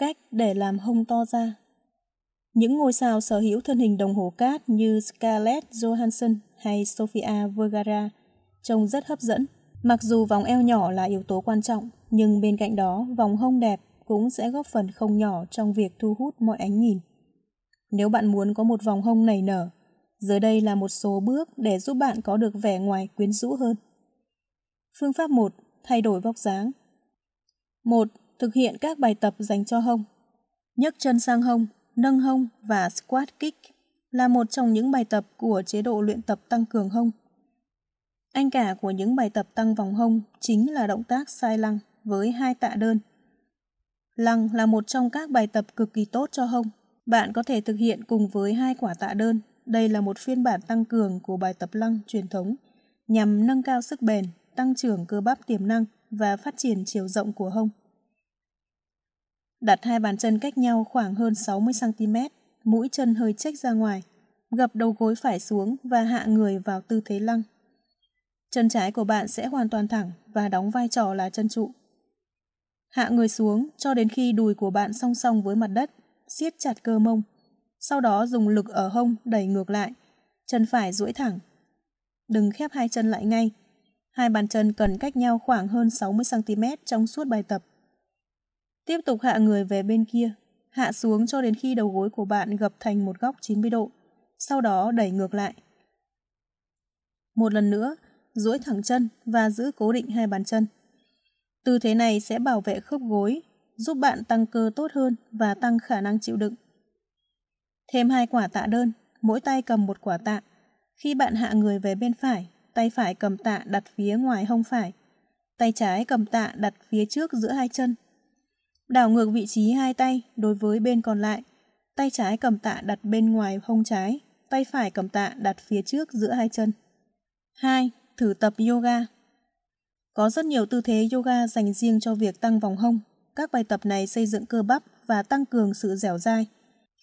cách để làm hông to ra. Những ngôi sao sở hữu thân hình đồng hồ cát như Scarlett Johansson hay Sofia Vergara trông rất hấp dẫn. Mặc dù vòng eo nhỏ là yếu tố quan trọng, nhưng bên cạnh đó vòng hông đẹp cũng sẽ góp phần không nhỏ trong việc thu hút mọi ánh nhìn. Nếu bạn muốn có một vòng hông nảy nở, dưới đây là một số bước để giúp bạn có được vẻ ngoài quyến rũ hơn. Phương pháp 1. Thay đổi vóc dáng 1 thực hiện các bài tập dành cho hông. Nhấc chân sang hông, nâng hông và squat kick là một trong những bài tập của chế độ luyện tập tăng cường hông. Anh cả của những bài tập tăng vòng hông chính là động tác sai lăng với hai tạ đơn. Lăng là một trong các bài tập cực kỳ tốt cho hông. Bạn có thể thực hiện cùng với hai quả tạ đơn. Đây là một phiên bản tăng cường của bài tập lăng truyền thống nhằm nâng cao sức bền, tăng trưởng cơ bắp tiềm năng và phát triển chiều rộng của hông đặt hai bàn chân cách nhau khoảng hơn 60cm, mũi chân hơi chếch ra ngoài, gập đầu gối phải xuống và hạ người vào tư thế lăng. Chân trái của bạn sẽ hoàn toàn thẳng và đóng vai trò là chân trụ. Hạ người xuống cho đến khi đùi của bạn song song với mặt đất, siết chặt cơ mông. Sau đó dùng lực ở hông đẩy ngược lại, chân phải duỗi thẳng. Đừng khép hai chân lại ngay. Hai bàn chân cần cách nhau khoảng hơn 60cm trong suốt bài tập. Tiếp tục hạ người về bên kia, hạ xuống cho đến khi đầu gối của bạn gập thành một góc 90 độ, sau đó đẩy ngược lại. Một lần nữa, duỗi thẳng chân và giữ cố định hai bàn chân. Tư thế này sẽ bảo vệ khớp gối, giúp bạn tăng cơ tốt hơn và tăng khả năng chịu đựng. Thêm hai quả tạ đơn, mỗi tay cầm một quả tạ. Khi bạn hạ người về bên phải, tay phải cầm tạ đặt phía ngoài hông phải, tay trái cầm tạ đặt phía trước giữa hai chân đảo ngược vị trí hai tay đối với bên còn lại. Tay trái cầm tạ đặt bên ngoài hông trái, tay phải cầm tạ đặt phía trước giữa hai chân. 2. Thử tập yoga Có rất nhiều tư thế yoga dành riêng cho việc tăng vòng hông. Các bài tập này xây dựng cơ bắp và tăng cường sự dẻo dai.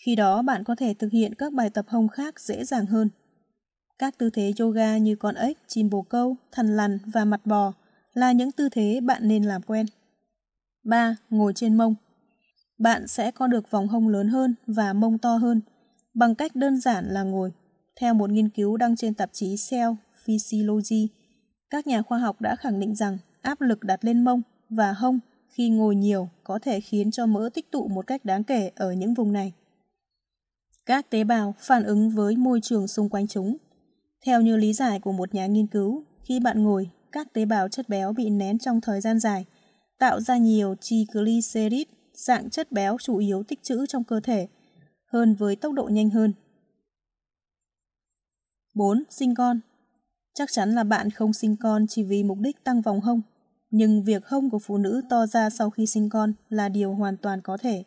Khi đó bạn có thể thực hiện các bài tập hông khác dễ dàng hơn. Các tư thế yoga như con ếch, chim bồ câu, thằn lằn và mặt bò là những tư thế bạn nên làm quen. 3. Ngồi trên mông Bạn sẽ có được vòng hông lớn hơn và mông to hơn bằng cách đơn giản là ngồi. Theo một nghiên cứu đăng trên tạp chí Cell Physiology, các nhà khoa học đã khẳng định rằng áp lực đặt lên mông và hông khi ngồi nhiều có thể khiến cho mỡ tích tụ một cách đáng kể ở những vùng này. Các tế bào phản ứng với môi trường xung quanh chúng. Theo như lý giải của một nhà nghiên cứu, khi bạn ngồi, các tế bào chất béo bị nén trong thời gian dài – tạo ra nhiều triglycerid, dạng chất béo chủ yếu tích trữ trong cơ thể, hơn với tốc độ nhanh hơn. 4. Sinh con Chắc chắn là bạn không sinh con chỉ vì mục đích tăng vòng hông, nhưng việc hông của phụ nữ to ra sau khi sinh con là điều hoàn toàn có thể.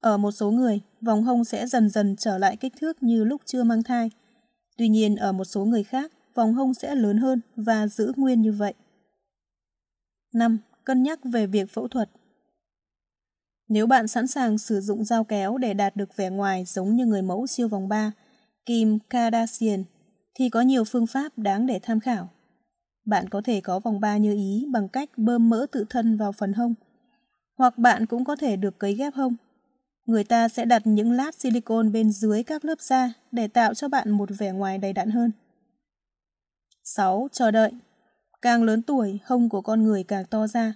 Ở một số người, vòng hông sẽ dần dần trở lại kích thước như lúc chưa mang thai. Tuy nhiên ở một số người khác, vòng hông sẽ lớn hơn và giữ nguyên như vậy. 5 cân nhắc về việc phẫu thuật. Nếu bạn sẵn sàng sử dụng dao kéo để đạt được vẻ ngoài giống như người mẫu siêu vòng 3, Kim Kardashian, thì có nhiều phương pháp đáng để tham khảo. Bạn có thể có vòng 3 như ý bằng cách bơm mỡ tự thân vào phần hông, hoặc bạn cũng có thể được cấy ghép hông. Người ta sẽ đặt những lát silicon bên dưới các lớp da để tạo cho bạn một vẻ ngoài đầy đặn hơn. 6. Chờ đợi Càng lớn tuổi, hông của con người càng to ra.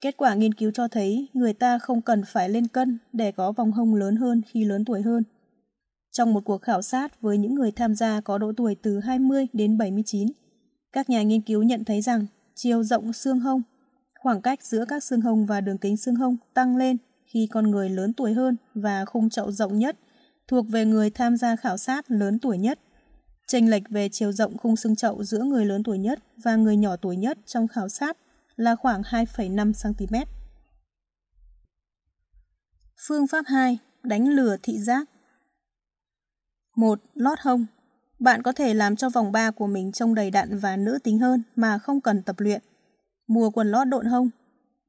Kết quả nghiên cứu cho thấy người ta không cần phải lên cân để có vòng hông lớn hơn khi lớn tuổi hơn. Trong một cuộc khảo sát với những người tham gia có độ tuổi từ 20 đến 79, các nhà nghiên cứu nhận thấy rằng chiều rộng xương hông, khoảng cách giữa các xương hông và đường kính xương hông tăng lên khi con người lớn tuổi hơn và khung chậu rộng nhất thuộc về người tham gia khảo sát lớn tuổi nhất. Chênh lệch về chiều rộng khung xương chậu giữa người lớn tuổi nhất và người nhỏ tuổi nhất trong khảo sát là khoảng 2,5cm. Phương pháp 2. Đánh lừa thị giác 1. Lót hông Bạn có thể làm cho vòng ba của mình trông đầy đặn và nữ tính hơn mà không cần tập luyện. Mua quần lót độn hông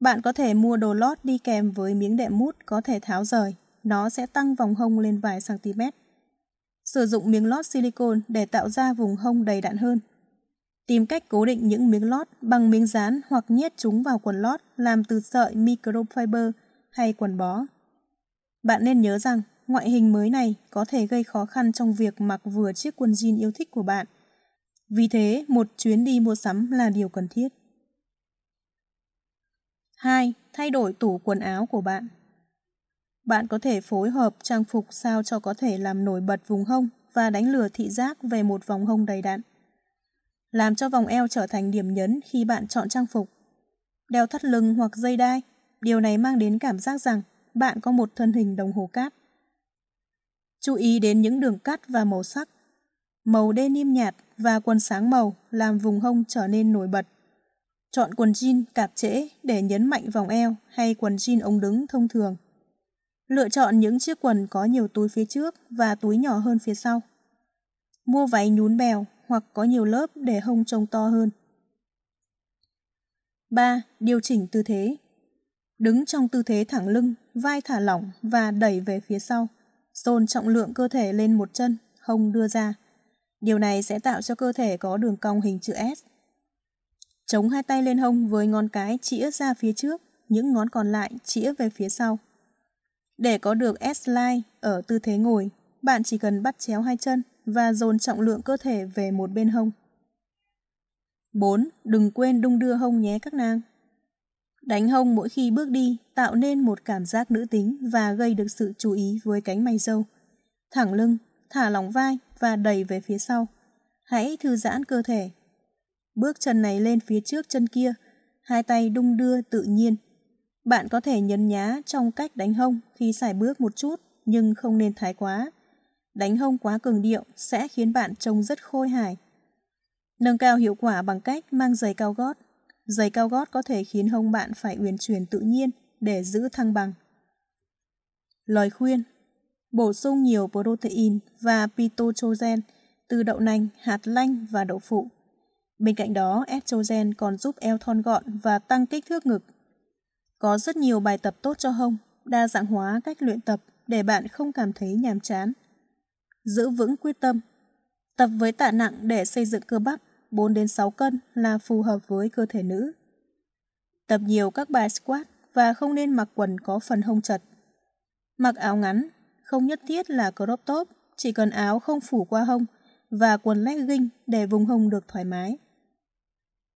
Bạn có thể mua đồ lót đi kèm với miếng đệm mút có thể tháo rời. Nó sẽ tăng vòng hông lên vài cm. Sử dụng miếng lót silicone để tạo ra vùng hông đầy đặn hơn. Tìm cách cố định những miếng lót bằng miếng dán hoặc nhét chúng vào quần lót làm từ sợi microfiber hay quần bó. Bạn nên nhớ rằng ngoại hình mới này có thể gây khó khăn trong việc mặc vừa chiếc quần jean yêu thích của bạn. Vì thế, một chuyến đi mua sắm là điều cần thiết. 2. Thay đổi tủ quần áo của bạn bạn có thể phối hợp trang phục sao cho có thể làm nổi bật vùng hông và đánh lừa thị giác về một vòng hông đầy đặn. Làm cho vòng eo trở thành điểm nhấn khi bạn chọn trang phục. Đeo thắt lưng hoặc dây đai, điều này mang đến cảm giác rằng bạn có một thân hình đồng hồ cát. Chú ý đến những đường cắt và màu sắc. Màu denim nhạt và quần sáng màu làm vùng hông trở nên nổi bật. Chọn quần jean cạp trễ để nhấn mạnh vòng eo hay quần jean ống đứng thông thường lựa chọn những chiếc quần có nhiều túi phía trước và túi nhỏ hơn phía sau. Mua váy nhún bèo hoặc có nhiều lớp để hông trông to hơn. 3. Điều chỉnh tư thế Đứng trong tư thế thẳng lưng, vai thả lỏng và đẩy về phía sau, dồn trọng lượng cơ thể lên một chân, hông đưa ra. Điều này sẽ tạo cho cơ thể có đường cong hình chữ S. Chống hai tay lên hông với ngón cái chĩa ra phía trước, những ngón còn lại chĩa về phía sau. Để có được S-line ở tư thế ngồi, bạn chỉ cần bắt chéo hai chân và dồn trọng lượng cơ thể về một bên hông. 4. Đừng quên đung đưa hông nhé các nàng. Đánh hông mỗi khi bước đi tạo nên một cảm giác nữ tính và gây được sự chú ý với cánh mày râu. Thẳng lưng, thả lỏng vai và đẩy về phía sau. Hãy thư giãn cơ thể. Bước chân này lên phía trước chân kia, hai tay đung đưa tự nhiên bạn có thể nhấn nhá trong cách đánh hông khi xài bước một chút, nhưng không nên thái quá. Đánh hông quá cường điệu sẽ khiến bạn trông rất khôi hài. Nâng cao hiệu quả bằng cách mang giày cao gót. Giày cao gót có thể khiến hông bạn phải uyển chuyển tự nhiên để giữ thăng bằng. Lời khuyên Bổ sung nhiều protein và pitochogen từ đậu nành, hạt lanh và đậu phụ. Bên cạnh đó, estrogen còn giúp eo thon gọn và tăng kích thước ngực có rất nhiều bài tập tốt cho hông, đa dạng hóa cách luyện tập để bạn không cảm thấy nhàm chán. Giữ vững quyết tâm. Tập với tạ nặng để xây dựng cơ bắp 4 đến 6 cân là phù hợp với cơ thể nữ. Tập nhiều các bài squat và không nên mặc quần có phần hông chật. Mặc áo ngắn, không nhất thiết là crop top, chỉ cần áo không phủ qua hông và quần legging để vùng hông được thoải mái.